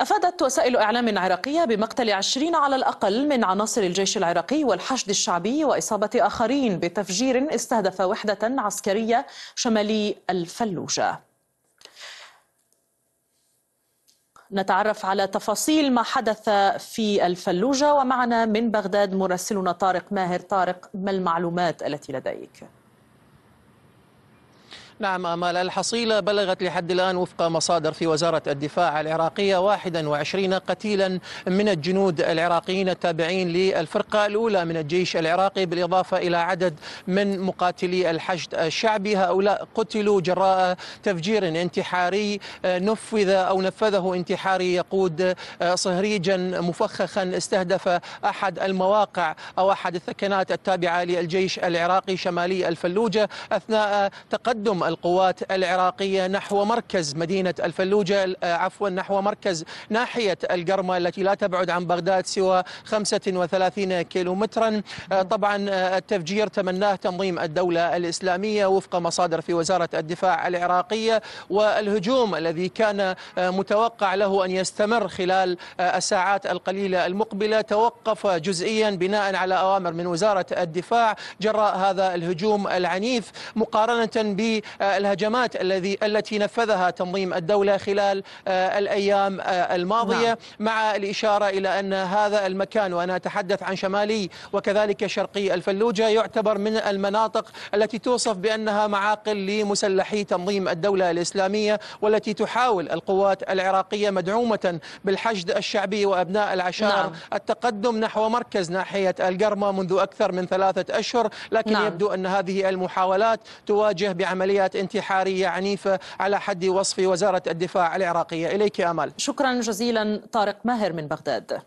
أفادت وسائل إعلام عراقية بمقتل عشرين على الأقل من عناصر الجيش العراقي والحشد الشعبي وإصابة آخرين بتفجير استهدف وحدة عسكرية شمالي الفلوجة نتعرف على تفاصيل ما حدث في الفلوجة ومعنا من بغداد مراسلنا طارق ماهر طارق ما المعلومات التي لديك؟ نعم أمال الحصيلة بلغت لحد الآن وفق مصادر في وزارة الدفاع العراقية 21 قتيلا من الجنود العراقيين التابعين للفرقة الأولى من الجيش العراقي بالإضافة إلى عدد من مقاتلي الحشد الشعبي هؤلاء قتلوا جراء تفجير انتحاري آه، نفذ أو نفذه انتحاري يقود آه، صهريجا مفخخا استهدف أحد المواقع أو أحد الثكنات التابعة للجيش العراقي شمالي الفلوجة أثناء تقدم القوات العراقية نحو مركز مدينة الفلوجة آه، عفوا نحو مركز ناحية القرمة التي لا تبعد عن بغداد سوى 35 كيلو مترا طبعا آه، التفجير تمناه تنظيم الدولة الإسلامية وفق مصادر في وزارة الدفاع العراقية والهجوم الذي كان آه، متوقع له أن يستمر خلال الساعات القليلة المقبلة توقف جزئيا بناء على أوامر من وزارة الدفاع جراء هذا الهجوم العنيف مقارنة ب آه، الهجمات الذي التي نفذها تنظيم الدولة خلال آه، الأيام آه، الماضية نعم. مع الإشارة إلى أن هذا المكان وأنا أتحدث عن شمالي وكذلك شرقي الفلوجة يعتبر من المناطق التي توصف بأنها معاقل لمسلحي تنظيم الدولة الإسلامية والتي تحاول القوات العراقية مدعومة بالحشد الشعبي وأبناء العشائر نعم. التقدم نحو مركز ناحية القرمة منذ أكثر من ثلاثة أشهر لكن نعم. يبدو أن هذه المحاولات تواجه بعملية عمليات انتحارية عنيفة على حد وصف وزارة الدفاع العراقية إليك أمل شكرا جزيلا طارق ماهر من بغداد